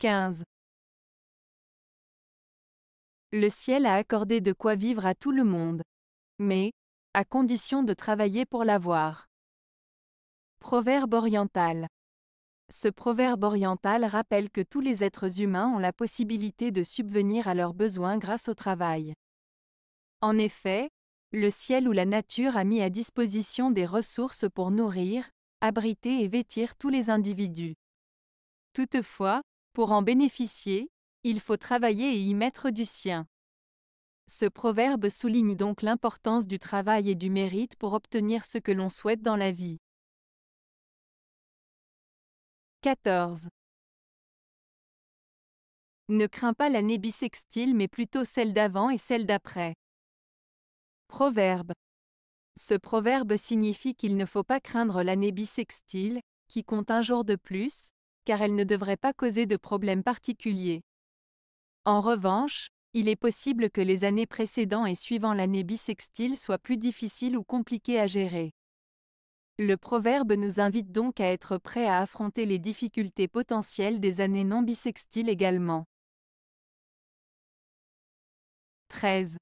15. Le ciel a accordé de quoi vivre à tout le monde. Mais, à condition de travailler pour l'avoir. Proverbe oriental. Ce proverbe oriental rappelle que tous les êtres humains ont la possibilité de subvenir à leurs besoins grâce au travail. En effet, le ciel ou la nature a mis à disposition des ressources pour nourrir, abriter et vêtir tous les individus. Toutefois, pour en bénéficier, il faut travailler et y mettre du sien. Ce proverbe souligne donc l'importance du travail et du mérite pour obtenir ce que l'on souhaite dans la vie. 14. Ne crains pas l'année bissextile mais plutôt celle d'avant et celle d'après. Proverbe. Ce proverbe signifie qu'il ne faut pas craindre l'année bissextile, qui compte un jour de plus, car elle ne devrait pas causer de problèmes particuliers. En revanche, il est possible que les années précédant et suivant l'année bissextile soient plus difficiles ou compliquées à gérer. Le proverbe nous invite donc à être prêts à affronter les difficultés potentielles des années non bissextiles également. 13.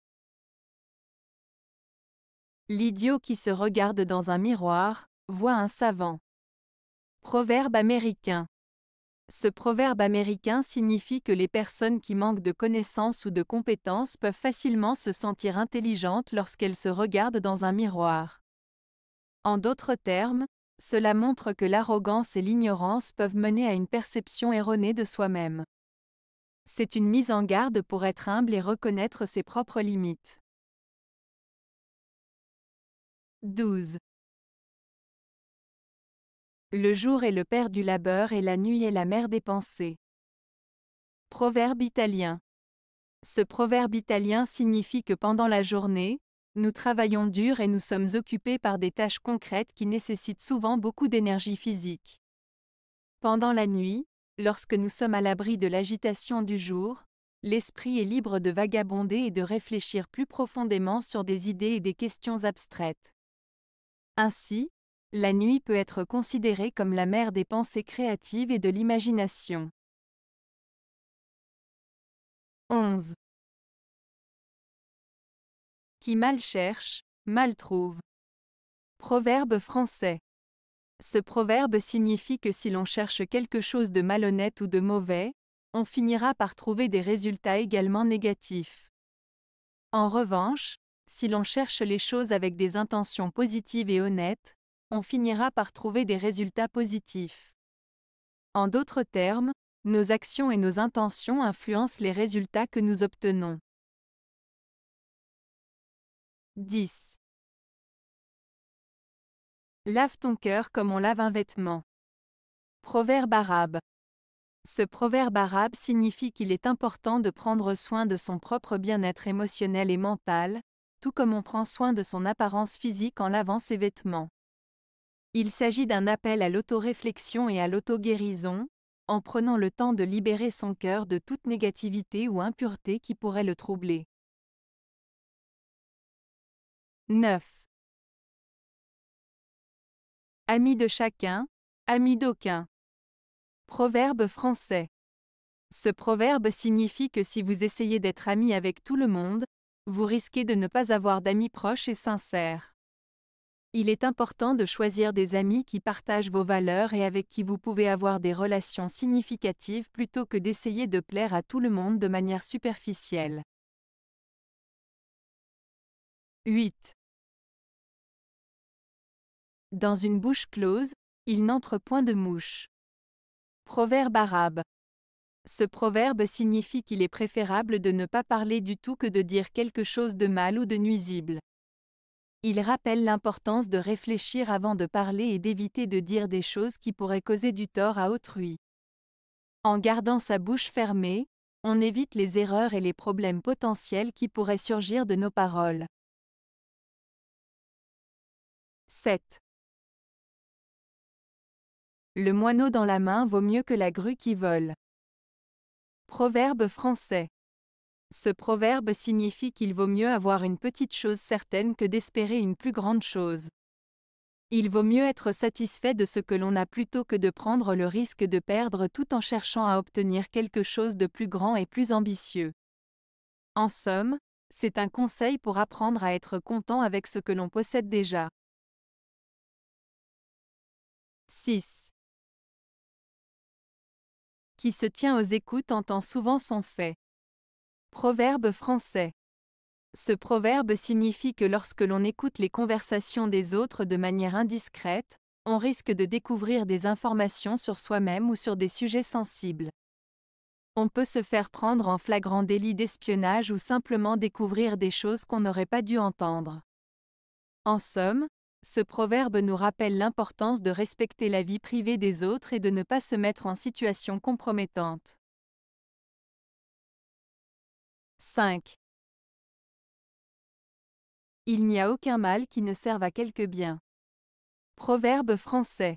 L'idiot qui se regarde dans un miroir, voit un savant. Proverbe américain. Ce proverbe américain signifie que les personnes qui manquent de connaissances ou de compétences peuvent facilement se sentir intelligentes lorsqu'elles se regardent dans un miroir. En d'autres termes, cela montre que l'arrogance et l'ignorance peuvent mener à une perception erronée de soi-même. C'est une mise en garde pour être humble et reconnaître ses propres limites. 12. Le jour est le père du labeur et la nuit est la mère des pensées. Proverbe italien. Ce proverbe italien signifie que pendant la journée, nous travaillons dur et nous sommes occupés par des tâches concrètes qui nécessitent souvent beaucoup d'énergie physique. Pendant la nuit, lorsque nous sommes à l'abri de l'agitation du jour, l'esprit est libre de vagabonder et de réfléchir plus profondément sur des idées et des questions abstraites. Ainsi, la nuit peut être considérée comme la mère des pensées créatives et de l'imagination. 11. Qui mal cherche, mal trouve. Proverbe français. Ce proverbe signifie que si l'on cherche quelque chose de malhonnête ou de mauvais, on finira par trouver des résultats également négatifs. En revanche, si l'on cherche les choses avec des intentions positives et honnêtes, on finira par trouver des résultats positifs. En d'autres termes, nos actions et nos intentions influencent les résultats que nous obtenons. 10. Lave ton cœur comme on lave un vêtement. Proverbe arabe. Ce proverbe arabe signifie qu'il est important de prendre soin de son propre bien-être émotionnel et mental, tout comme on prend soin de son apparence physique en lavant ses vêtements. Il s'agit d'un appel à l'autoréflexion et à l'auto-guérison, en prenant le temps de libérer son cœur de toute négativité ou impureté qui pourrait le troubler. 9. Ami de chacun, ami d'aucun. Proverbe français. Ce proverbe signifie que si vous essayez d'être ami avec tout le monde, vous risquez de ne pas avoir d'amis proches et sincères. Il est important de choisir des amis qui partagent vos valeurs et avec qui vous pouvez avoir des relations significatives plutôt que d'essayer de plaire à tout le monde de manière superficielle. 8. Dans une bouche close, il n'entre point de mouche. Proverbe arabe. Ce proverbe signifie qu'il est préférable de ne pas parler du tout que de dire quelque chose de mal ou de nuisible. Il rappelle l'importance de réfléchir avant de parler et d'éviter de dire des choses qui pourraient causer du tort à autrui. En gardant sa bouche fermée, on évite les erreurs et les problèmes potentiels qui pourraient surgir de nos paroles. 7. Le moineau dans la main vaut mieux que la grue qui vole. Proverbe français. Ce proverbe signifie qu'il vaut mieux avoir une petite chose certaine que d'espérer une plus grande chose. Il vaut mieux être satisfait de ce que l'on a plutôt que de prendre le risque de perdre tout en cherchant à obtenir quelque chose de plus grand et plus ambitieux. En somme, c'est un conseil pour apprendre à être content avec ce que l'on possède déjà. 6. Qui se tient aux écoutes entend souvent son fait. Proverbe français. Ce proverbe signifie que lorsque l'on écoute les conversations des autres de manière indiscrète, on risque de découvrir des informations sur soi-même ou sur des sujets sensibles. On peut se faire prendre en flagrant délit d'espionnage ou simplement découvrir des choses qu'on n'aurait pas dû entendre. En somme, ce proverbe nous rappelle l'importance de respecter la vie privée des autres et de ne pas se mettre en situation compromettante. 5. Il n'y a aucun mal qui ne serve à quelque bien. Proverbe français.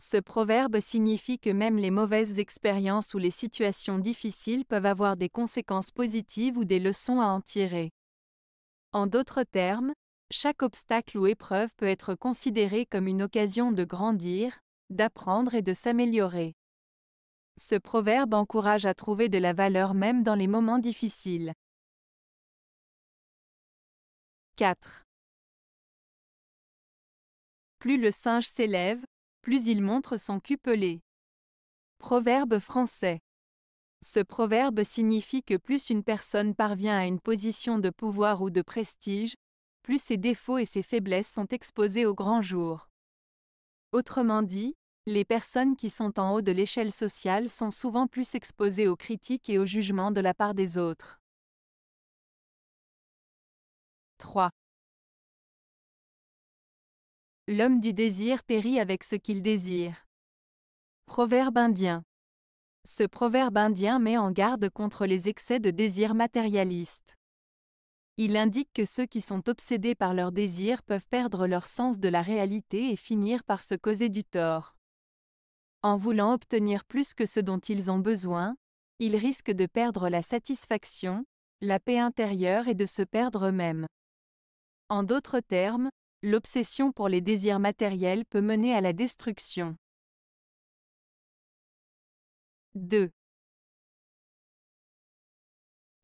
Ce proverbe signifie que même les mauvaises expériences ou les situations difficiles peuvent avoir des conséquences positives ou des leçons à en tirer. En d'autres termes, chaque obstacle ou épreuve peut être considéré comme une occasion de grandir, d'apprendre et de s'améliorer. Ce proverbe encourage à trouver de la valeur même dans les moments difficiles. 4. Plus le singe s'élève, plus il montre son cupelé. Proverbe français. Ce proverbe signifie que plus une personne parvient à une position de pouvoir ou de prestige, plus ses défauts et ses faiblesses sont exposés au grand jour. Autrement dit, les personnes qui sont en haut de l'échelle sociale sont souvent plus exposées aux critiques et aux jugements de la part des autres. 3. L'homme du désir périt avec ce qu'il désire. Proverbe indien. Ce proverbe indien met en garde contre les excès de désir matérialiste. Il indique que ceux qui sont obsédés par leurs désirs peuvent perdre leur sens de la réalité et finir par se causer du tort. En voulant obtenir plus que ce dont ils ont besoin, ils risquent de perdre la satisfaction, la paix intérieure et de se perdre eux-mêmes. En d'autres termes, l'obsession pour les désirs matériels peut mener à la destruction. 2.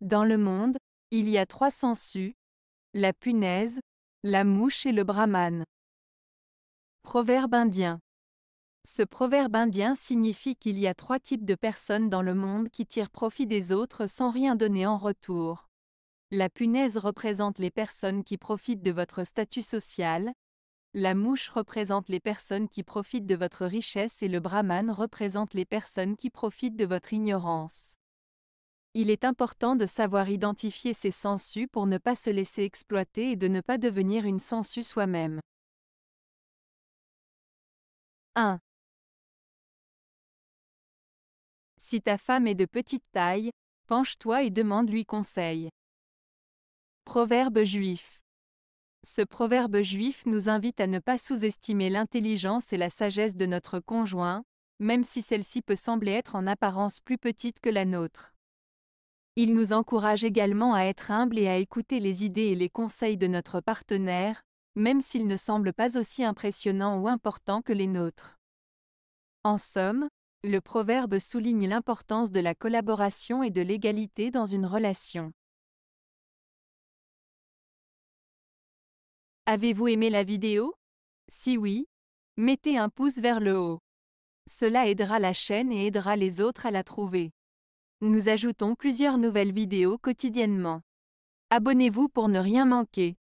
Dans le monde, il y a trois sensus, la punaise, la mouche et le brahman. Proverbe indien. Ce proverbe indien signifie qu'il y a trois types de personnes dans le monde qui tirent profit des autres sans rien donner en retour. La punaise représente les personnes qui profitent de votre statut social, la mouche représente les personnes qui profitent de votre richesse et le brahman représente les personnes qui profitent de votre ignorance. Il est important de savoir identifier ces sensus pour ne pas se laisser exploiter et de ne pas devenir une sensu soi-même. 1. Si ta femme est de petite taille, penche-toi et demande-lui conseil. Proverbe juif. Ce proverbe juif nous invite à ne pas sous-estimer l'intelligence et la sagesse de notre conjoint, même si celle-ci peut sembler être en apparence plus petite que la nôtre. Il nous encourage également à être humble et à écouter les idées et les conseils de notre partenaire, même s'ils ne semblent pas aussi impressionnants ou importants que les nôtres. En somme, le proverbe souligne l'importance de la collaboration et de l'égalité dans une relation. Avez-vous aimé la vidéo Si oui, mettez un pouce vers le haut. Cela aidera la chaîne et aidera les autres à la trouver. Nous ajoutons plusieurs nouvelles vidéos quotidiennement. Abonnez-vous pour ne rien manquer.